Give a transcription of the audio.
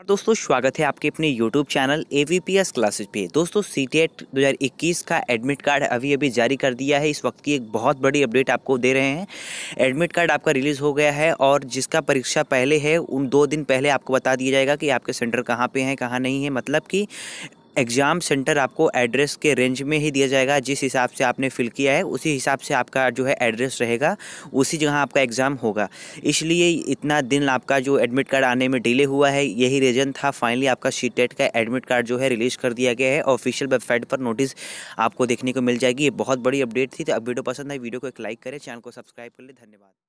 और दोस्तों स्वागत है आपके अपने YouTube channel A V P S classes पे दोस्तों सी टी एट दो हज़ार इक्कीस का एडमिट कार्ड अभी अभी जारी कर दिया है इस वक्त की एक बहुत बड़ी अपडेट आपको दे रहे हैं एडमिट कार्ड आपका रिलीज़ हो गया है और जिसका परीक्षा पहले है उन दो दिन पहले आपको बता दिया जाएगा कि आपके सेंटर कहाँ पे हैं कहाँ नहीं है मतलब कि एग्ज़ाम सेंटर आपको एड्रेस के रेंज में ही दिया जाएगा जिस हिसाब से आपने फ़िल किया है उसी हिसाब से आपका जो है एड्रेस रहेगा उसी जगह आपका एग्ज़ाम होगा इसलिए इतना दिन आपका जो एडमिट कार्ड आने में डिले हुआ है यही रीज़न था फाइनली आपका सी टेट का एडमिट कार्ड जो है रिलीज़ कर दिया गया है ऑफिशियल वेबसाइट पर नोटिस आपको देखने को मिल जाएगी ये बहुत बड़ी अपडेट थी तो अब वीडियो पसंद आई वीडियो को एक लाइक करें चैनल को सब्सक्राइब कर लें धन्यवाद